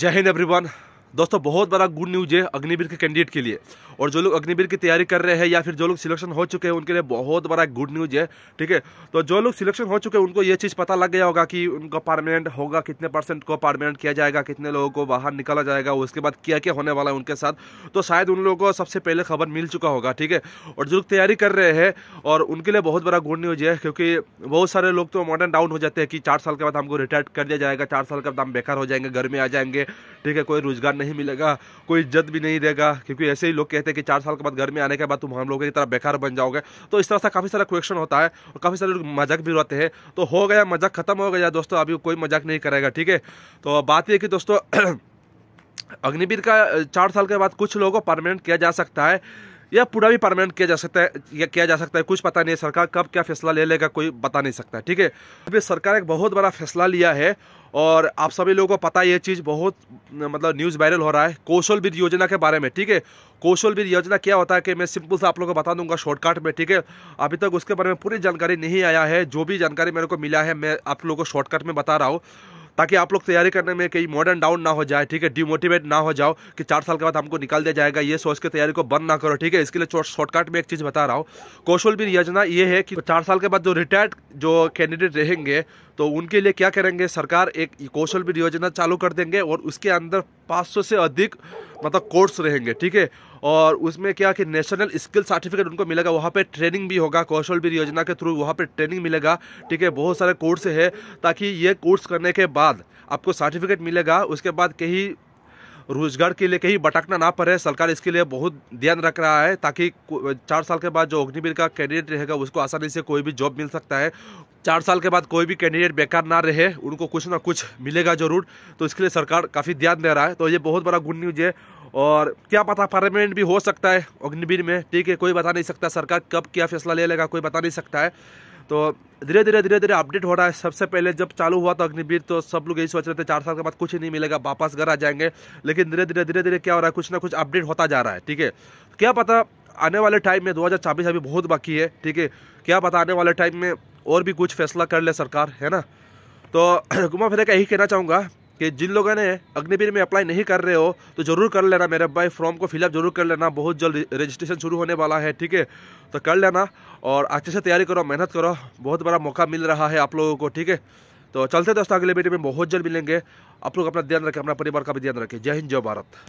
जय हिंद एवरीवन दोस्तों बहुत बड़ा गुड न्यूज है अग्निवीर के कैंडिडेट के लिए और जो लोग अग्निवीर की तैयारी कर रहे हैं या फिर जो लोग सिलेक्शन हो चुके हैं उनके लिए बहुत बड़ा गुड न्यूज है ठीक है तो जो लोग सिलेक्शन हो चुके हैं उनको ये चीज़ पता लग गया होगा कि उनका परमानेंट होगा कितने परसेंट को परमानेंट किया जाएगा कितने लोगों को बाहर निकाला जाएगा उसके बाद क्या क्या होने वाला है उनके साथ तो शायद उन लोगों को सबसे पहले खबर मिल चुका होगा ठीक है और जो लोग तैयारी कर रहे हैं और उनके लिए बहुत बड़ा गुड न्यूज है क्योंकि बहुत सारे लोग तो मॉडर्न डाउन हो जाते हैं कि चार साल के बाद हमको रिटायर कर दिया जाएगा चार साल के बाद हम बेकार हो जाएंगे घर में आ जाएंगे ठीक है कोई रोजगार नहीं नहीं मिलेगा कोई इज्जत भी नहीं देगा क्योंकि ऐसे ही लोग कहते हैं कि चार साल के बाद घर में आने के बाद तुम हम लोगों की तरह बेकार बन जाओगे तो इस तरह से काफ़ी सारा क्वेश्चन होता है और काफ़ी सारे लोग मजाक भी रहते हैं तो हो गया मजाक खत्म हो गया दोस्तों अभी कोई मजाक नहीं करेगा ठीक है तो बात यह कि दोस्तों अग्निवीर का चार साल के बाद कुछ लोगों को परमानेंट किया जा सकता है या पूरा भी परमानेंट किया जा सकता है या किया जा सकता है कुछ पता नहीं है सरकार कब क्या फैसला ले लेगा कोई बता नहीं सकता ठीक है अभी सरकार एक बहुत बड़ा फैसला लिया है और आप सभी लोगों को पता है ये चीज़ बहुत मतलब न्यूज़ वायरल हो रहा है कौशल विद योजना के बारे में ठीक है कौशल विद योजना क्या होता है कि मैं सिंपल से आप लोगों को बता दूंगा शॉर्टकट में ठीक है अभी तक उसके बारे में पूरी जानकारी नहीं आया है जो भी जानकारी मेरे को मिला है मैं आप लोगों को शॉर्टकट में बता रहा हूँ ताकि आप लोग तैयारी करने में कहीं मॉडर्न डाउन ना हो जाए ठीक है डिमोटिवेट ना हो जाओ कि चार साल के बाद हमको निकाल दिया जाएगा ये सोच के तैयारी को बंद ना करो ठीक है इसके लिए शॉर्टकट में एक चीज़ बता रहा हूँ कौशल भी योजना ये है कि चार साल के बाद जो रिटायर्ड जो कैंडिडेट रहेंगे तो उनके लिए क्या करेंगे सरकार एक कौशल भी योजना चालू कर देंगे और उसके अंदर पाँच से अधिक मतलब कोर्स रहेंगे ठीक है और उसमें क्या कि नेशनल स्किल सर्टिफिकेट उनको मिलेगा वहाँ पे ट्रेनिंग भी होगा कौशल बीर योजना के थ्रू वहाँ पे ट्रेनिंग मिलेगा ठीक है बहुत सारे कोर्स है ताकि ये कोर्स करने के बाद आपको सर्टिफिकेट मिलेगा उसके बाद कहीं रोजगार के लिए कहीं भटकना ना पड़े सरकार इसके लिए बहुत ध्यान रख रहा है ताकि चार साल के बाद जो अग्निवीर का कैंडिडेट रहेगा उसको आसानी से कोई भी जॉब मिल सकता है चार साल के बाद कोई भी कैंडिडेट बेकार ना रहे उनको कुछ ना कुछ मिलेगा जरूर तो इसके लिए सरकार काफ़ी ध्यान दे रहा है तो ये बहुत बड़ा गुड न्यूज है और क्या पता परमानेंट भी हो सकता है अग्निवीर में ठीक है कोई बता नहीं सकता सरकार कब क्या फैसला ले लेगा कोई बता नहीं सकता है तो धीरे धीरे धीरे धीरे अपडेट हो रहा है सबसे पहले जब चालू हुआ तो अग्निवीर तो सब लोग यही सोच रहे थे चार साल के बाद कुछ ही नहीं मिलेगा वापस घर आ जाएंगे लेकिन धीरे धीरे धीरे धीरे क्या हो रहा है कुछ ना कुछ अपडेट होता जा रहा है ठीक है क्या पता आने वाले टाइम में दो अभी बहुत बाकी है ठीक है क्या पता आने वाले टाइम में और भी कुछ फैसला कर ले सरकार है ना तो घुमा फिर का यही कहना चाहूँगा कि जिन लोगों ने अग्निवीर में अप्लाई नहीं कर रहे हो तो ज़रूर कर लेना मेरे भाई फॉर्म को फिलअप जरूर कर लेना बहुत जल्द रजिस्ट्रेशन शुरू होने वाला है ठीक है तो कर लेना और अच्छे से तैयारी करो मेहनत करो बहुत बड़ा मौका मिल रहा है आप लोगों को ठीक है तो चलते दोस्तों अगले वीडियो में बहुत जल्द मिलेंगे आप लोग अपना ध्यान रखें अपना परिवार का भी ध्यान रखें जय हिंद जय भारत